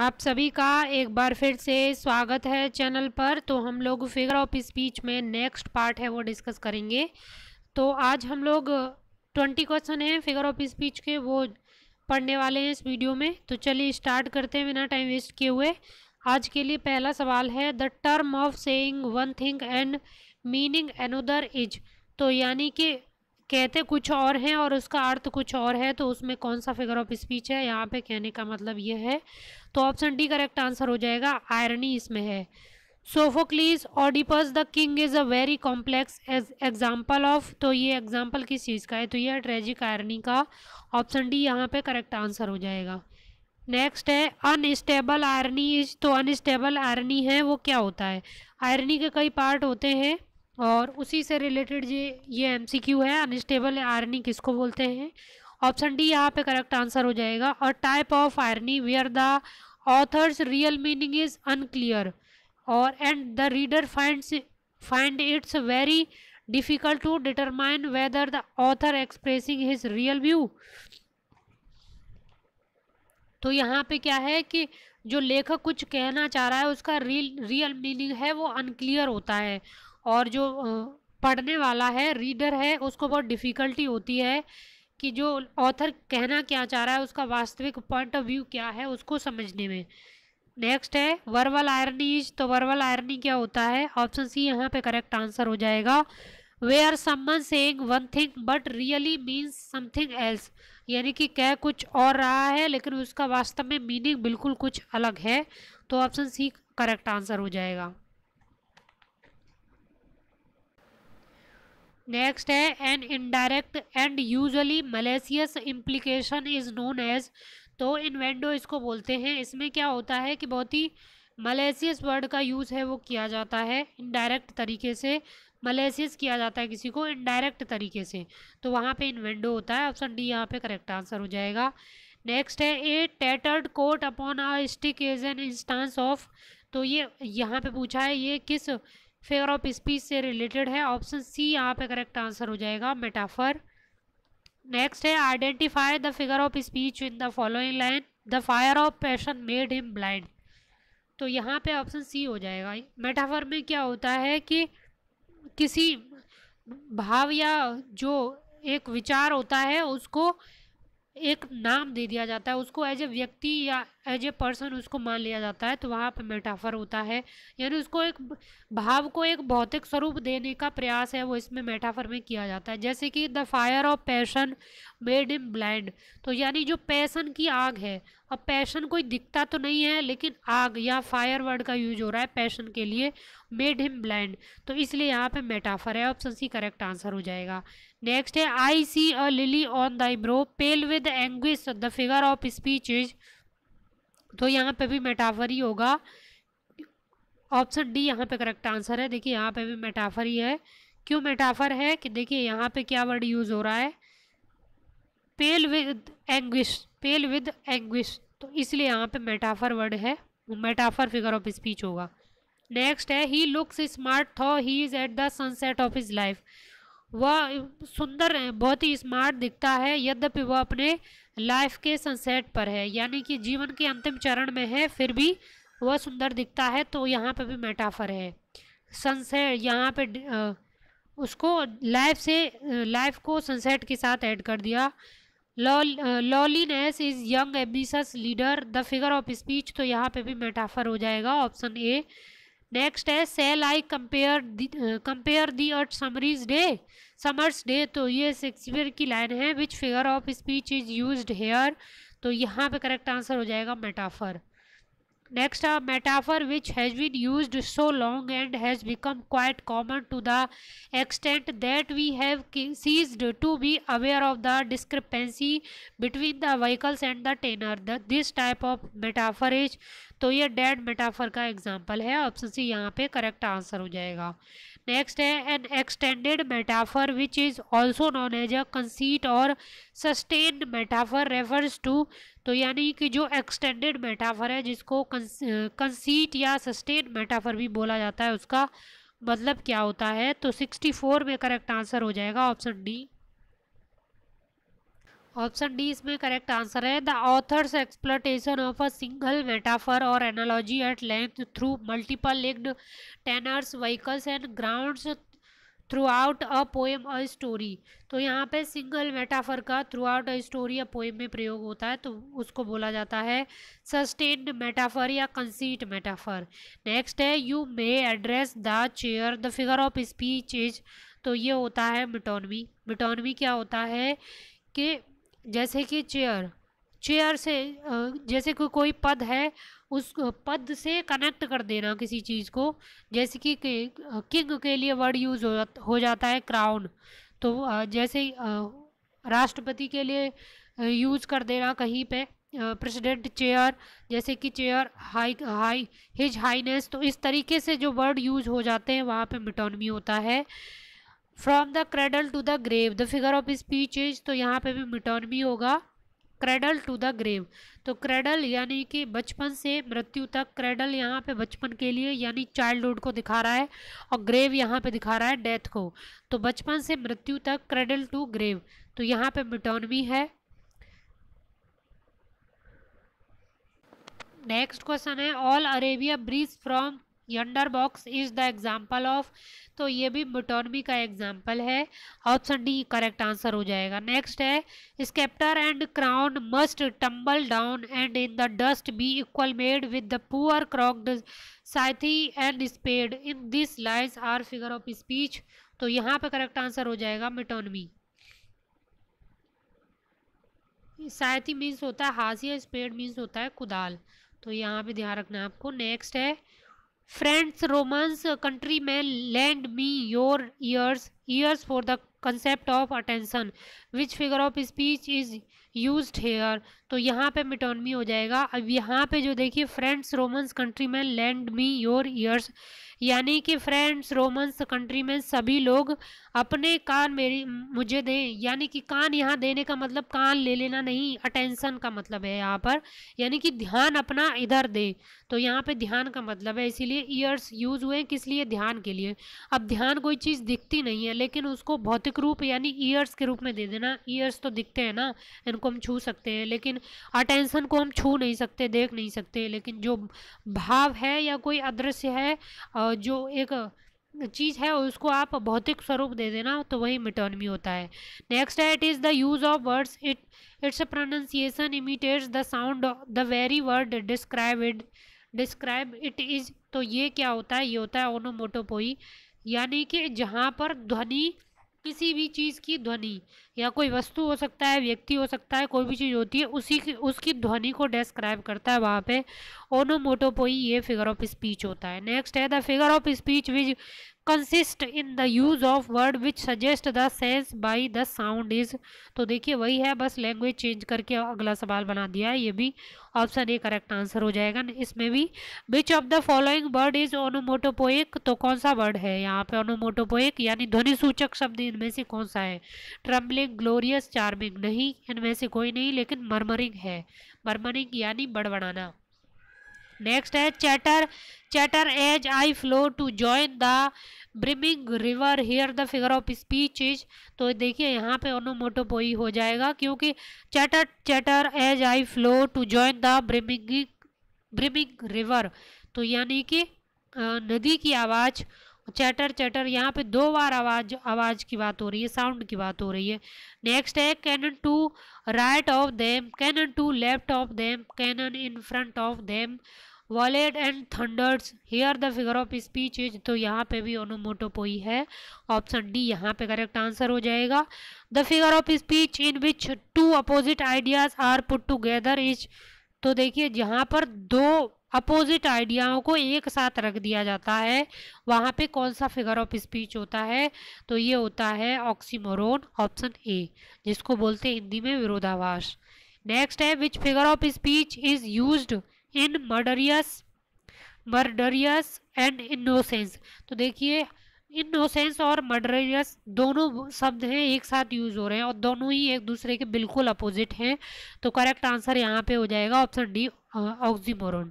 आप सभी का एक बार फिर से स्वागत है चैनल पर तो हम लोग फिगर ऑफ स्पीच में नेक्स्ट पार्ट है वो डिस्कस करेंगे तो आज हम लोग ट्वेंटी क्वेश्चन हैं फिगर ऑफ स्पीच के वो पढ़ने वाले हैं इस वीडियो में तो चलिए स्टार्ट करते हैं बिना टाइम वेस्ट किए हुए आज के लिए पहला सवाल है the term of saying one thing and meaning another is तो यानी कि कहते कुछ और हैं और उसका अर्थ कुछ और है तो उसमें कौन सा फिगर ऑफ स्पीच है यहाँ पे कहने का मतलब ये है तो ऑप्शन डी करेक्ट आंसर हो जाएगा आयरनी इसमें है Sophocles Oedipus the king is a very complex as example of तो ये एग्जाम्पल किस चीज़ का है तो यह ट्रेजिक आयरनी का ऑप्शन डी यहाँ पे करेक्ट आंसर हो जाएगा नेक्स्ट है अनस्टेबल आयरनी इज तो अनस्टेबल आयरनी है वो क्या होता है आयरनी के कई पार्ट होते हैं और उसी से रिलेटेड ये ये क्यू है अनस्टेबल आयरनी किसको बोलते हैं ऑप्शन डी यहाँ पे करेक्ट आंसर हो जाएगा और type of irony where the author's real meaning is unclear और and the reader find find it's very difficult to determine whether the author expressing his real view तो यहाँ पे क्या है कि जो लेखक कुछ कहना चाह रहा है उसका रियल रियल मीनिंग है वो अनक्लियर होता है और जो पढ़ने वाला है रीडर है उसको बहुत डिफ़िकल्टी होती है कि जो ऑथर कहना क्या चाह रहा है उसका वास्तविक पॉइंट ऑफ व्यू क्या है उसको समझने में नेक्स्ट है वर्बल आयरनीज तो वर्बल आयरनी क्या होता है ऑप्शन सी यहाँ पे करेक्ट आंसर हो जाएगा we are someone saying one thing but really means something else यानी कि कह कुछ और रहा है लेकिन उसका वास्तव में मीनिंग बिल्कुल कुछ अलग है तो ऑप्शन सी करेक्ट आंसर हो जाएगा नेक्स्ट है an indirect and usually malicious implication is known as तो इन्वेंडो इसको बोलते हैं इसमें क्या होता है कि बहुत ही मलेसियस वर्ड का यूज़ है वो किया जाता है इनडायरेक्ट तरीके से मलेशियस किया जाता है किसी को इनडायरेक्ट तरीके से तो वहाँ पे इन्वेंडो होता है ऑप्शन डी यहाँ पे करेक्ट आंसर हो जाएगा नेक्स्ट है a tattered coat upon a stick is an instance of तो ये यहाँ पे पूछा है ये किस फेवर ऑफ स्पीच से रिलेटेड है ऑप्शन सी यहाँ पे करेक्ट आंसर हो जाएगा मेटाफर नेक्स्ट है identify the figure of speech in the following line the fire of passion made him blind तो यहाँ पे ऑप्शन सी हो जाएगा मेटाफर में क्या होता है कि किसी भाव या जो एक विचार होता है उसको एक नाम दे दिया जाता है उसको एज ए व्यक्ति या एज ए पर्सन उसको मान लिया जाता है तो वहाँ पर मेटाफर होता है यानी उसको एक भाव को एक भौतिक स्वरूप देने का प्रयास है वो इसमें मेटाफर में किया जाता है जैसे कि the fire of passion made in blind तो यानी जो पैशन की आग है अब पैशन कोई दिखता तो नहीं है लेकिन आग या फायर वर्ड का यूज हो रहा है पैशन के लिए मेड हिम ब्लाइंड तो इसलिए यहाँ पे मेटाफर है ऑप्शन सी करेक्ट आंसर हो जाएगा नेक्स्ट है I see a lily on the brow pale with anguish the figure of speech is तो यहाँ पे भी मेटाफर ही होगा ऑप्शन डी यहाँ पे करेक्ट आंसर है देखिए यहाँ पे भी मेटाफर ही है क्यों मेटाफर है कि देखिए यहाँ पे क्या वर्ड यूज़ हो रहा है pale with anguish pale with anguish तो इसलिए यहाँ पे मेटाफर वर्ड है मेटाफर फिगर ऑफ स्पीच होगा नेक्स्ट है he looks smart though he is at the sunset of his life वह सुंदर बहुत ही स्मार्ट दिखता है यद्यपि वह अपने लाइफ के सनसेट पर है यानी कि जीवन के अंतिम चरण में है फिर भी वह सुंदर दिखता है तो यहाँ पर भी मेटाफर है सनसेट यहाँ पे उसको लाइफ से लाइफ को सनसेट के साथ ऐड कर दिया lowliness is young ambitious leader the figure of speech तो यहाँ पे भी मेटाफर हो जाएगा ऑप्शन ए नेक्स्ट है shall I compare compare thee earth summaries day summer's day तो ये शेक्सपियर की लाइन है which figure of speech is use here तो यहाँ पे करेक्ट आंसर हो जाएगा metaphor next metaphor which has been use so long and has become quite common to the extent that we have ceased to be aware of the discrepancy between the vehicles and the tenor the this type of metaphor is तो ये dead metaphor का example है option C यहाँ पे correct answer हो जाएगा next है an extended metaphor which is also known as a conceit और सस्टेन मेटाफर रेफर्स टू तो यानी कि जो एक्सटेंडेड मेटाफर है जिसको कंसीट या सस्टेन मेटाफर भी बोला जाता है उसका मतलब क्या होता है तो 64 में करेक्ट आंसर हो जाएगा ऑप्शन डी ऑप्शन डी इसमें करेक्ट आंसर है the author's exploitation of a single metaphor और analogy at length through multiple linked tenors vehicles and grounds throughout a poem a story तो यहाँ पे single metaphor का throughout a story या poem में प्रयोग होता है तो उसको बोला जाता है सस्टेन्ड मेटाफर या कंसीट मेटाफर नेक्स्ट है you may address the chair the figure of speech is तो ये होता है मिटोनमी मिटोनमी क्या होता है कि जैसे कि चेयर चेयर से जैसे को, कोई पद है उस पद से कनेक्ट कर देना किसी चीज़ को जैसे कि किंग के लिए वर्ड यूज़ हो जाता है क्राउन तो जैसे राष्ट्रपति के लिए यूज़ कर देना कहीं पे प्रेसिडेंट चेयर जैसे कि chair high high his highness तो इस तरीके से जो वर्ड यूज़ हो जाते हैं वहाँ पे मिटोनमी होता है from the cradle to the grave the figure of speech is तो यहाँ पे भी मिटोनमी होगा क्रेडल टू द ग्रेव तो क्रेडल यानी कि बचपन से मृत्यु तक क्रेडल यहाँ पे बचपन के लिए यानी चाइल्डहुड को दिखा रहा है और ग्रेव यहाँ पे दिखा रहा है डेथ को तो बचपन से मृत्यु तक क्रेडल टू ग्रेव तो यहाँ पे मिटोनमी है नेक्स्ट क्वेश्चन है all Arabia breathes from yonder box is the example of तो ये भी मोटोनमी का एग्जाम्पल है ऑप्शन डी करेक्ट आंसर हो जाएगा नेक्स्ट है sceptre and crown must tumble down and in the dust be equal made with the poor crooked scythe and spade in this lines are figure of speech तो यहाँ पे correct answer हो जाएगा मिटोनमी साइथी means होता है हाजिया spade means होता है कुदाल तो यहाँ पे ध्यान रखना है आपको नेक्स्ट है friends Romans countrymen lend me your ears ears for the concept of attention which figure of speech is use here तो यहाँ पे मिटोनमी हो जाएगा अब यहाँ पे जो देखिए friends Romans countrymen lend me your ears यानी कि फ्रेंड्स रोमन्स कंट्री में सभी लोग अपने कान मेरी मुझे दें यानी कि कान यहाँ देने का मतलब कान ले लेना नहीं अटेंशन का मतलब है यहाँ पर यानी कि ध्यान अपना इधर दे तो यहाँ पे ध्यान का मतलब है इसीलिए ईयर्स यूज हुए किस लिए ध्यान के लिए अब ध्यान कोई चीज़ दिखती नहीं है लेकिन उसको भौतिक रूप यानी ईयर्स के रूप में दे देना ईयर्स तो दिखते हैं ना इनको हम छू सकते हैं लेकिन अटेंशन को हम छू नहीं सकते देख नहीं सकते लेकिन जो भाव है या कोई अदृश्य है जो एक चीज़ है उसको आप भौतिक स्वरूप दे देना तो वही मिटोनमी होता है नेक्स्ट है it is the use of words it its pronunciation imitates the sound the very word describe it describe it is तो ये क्या होता है ये होता है ओनोमोटोपोई यानी कि जहाँ पर ध्वनि किसी भी चीज़ की ध्वनि या कोई वस्तु हो सकता है व्यक्ति हो सकता है कोई भी चीज़ होती है उसी की उसकी ध्वनि को डिस्क्राइब करता है वहाँ पे ओनोमोटोपोई ये फिगर ऑफ स्पीच होता है नेक्स्ट है the figure of speech which consist in the use of word which suggest the sense by the sound is तो देखिए वही है बस लैंग्वेज चेंज करके अगला सवाल बना दिया है ये भी ऑप्शन ए करेक्ट आंसर हो जाएगा इसमें भी which of the following word is onomatopoeic तो कौन सा वर्ड है यहाँ पे ओनोमोटोपोइक यानी ध्वनि सूचक शब्द इनमें से कौन सा है ट्रम्बलिंग ग्लोरियस चार्मिंग नहीं इनमें से कोई नहीं लेकिन मरमरिंग है मरमरिंग यानी बड़बड़ाना नेक्स्ट है chatter chatter as I flow to join the brimming river here the figure of speech is तो देखिए यहाँ पे ओनोमोटोपोई हो जाएगा क्योंकि chatter chatter as I flow to join the brimming brimming river तो यानी कि नदी की आवाज़ चैटर चैटर यहाँ पे दो बार आवाज आवाज़ की बात हो रही है साउंड की बात हो रही है नेक्स्ट है cannon to right of them cannon to left of them cannon in front of them volleyed and thunders here the figure of speech is तो यहाँ पे भी ओनोमोटोपोई है ऑप्शन डी यहाँ पे करेक्ट आंसर हो जाएगा the figure of speech in which two opposite ideas are put together is तो देखिए जहाँ पर दो अपोजिट आइडियाओं को एक साथ रख दिया जाता है वहाँ पे कौन सा फिगर ऑफ स्पीच होता है तो ये होता है ऑक्सीमोरोन ऑप्शन ए जिसको बोलते हैं हिंदी में विरोधाभास नेक्स्ट है which figure of speech is used in murderous murderous and innocence तो देखिए इनोसेंस और मर्डरियस दोनों शब्द हैं एक साथ यूज हो रहे हैं और दोनों ही एक दूसरे के बिल्कुल अपोजिट हैं तो करेक्ट आंसर यहाँ पे हो जाएगा ऑप्शन डी ऑक्सीमोरन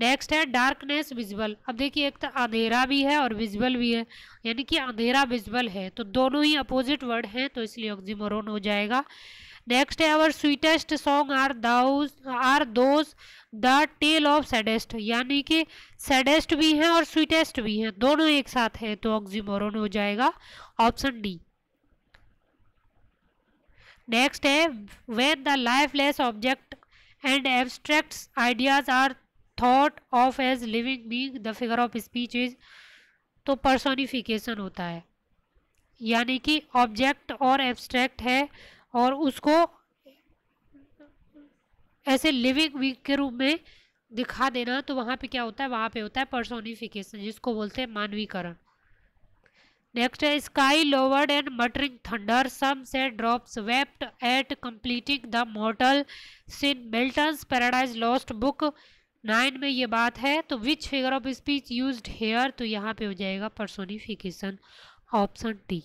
नेक्स्ट है डार्कनेस विजिबल अब देखिए एक तो अंधेरा भी है और विजिबल भी है यानी कि अंधेरा विजिबल है तो दोनों ही अपोजिट वर्ड हैं तो इसलिए ऑक्सीमोरन हो जाएगा नेक्स्ट है our sweetest songs are those are those the tell of saddest यानी कि सैडेस्ट भी हैं और स्वीटेस्ट भी हैं दोनों एक साथ हैं तो ऑक्सीमोरन हो जाएगा ऑप्शन डी नेक्स्ट है when the lifeless object and abstract ideas are thought of as living being the figure of speech is तो पर्सोनिफिकेशन होता है यानी कि ऑब्जेक्ट और एब्स्ट्रैक्ट है और उसको ऐसे लिविंग वीक के रूप में दिखा देना तो वहाँ पे क्या होता है वहाँ पे होता है पर्सोनिफिकेशन जिसको बोलते हैं मानवीकरण नेक्स्ट है sky lowered and muttering thunder some sad drops wept at completing the mortal sin Milton Paradise Lost book nine में ये बात है तो which figure of speech used here तो यहाँ पे हो जाएगा पर्सोनिफिकेशन ऑप्शन डी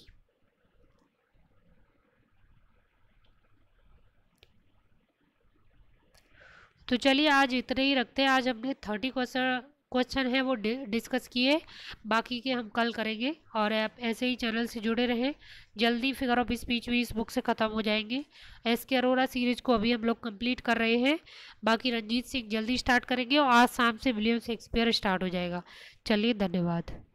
तो चलिए आज इतने ही रखते हैं आज हमने थर्टी क्वेश्चन क्वेश्चन है वो डिस्कस किए बाकी के हम कल करेंगे और आप ऐसे ही चैनल से जुड़े रहें जल्दी फिगर ऑफ स्पीच भी इस बुक से ख़त्म हो जाएंगे एस के अरोरा सीरीज को अभी हम लोग कंप्लीट कर रहे हैं बाकी रंजीत सिंह जल्दी स्टार्ट करेंगे और आज शाम से विलियम शेक्सपियर स्टार्ट हो जाएगा चलिए धन्यवाद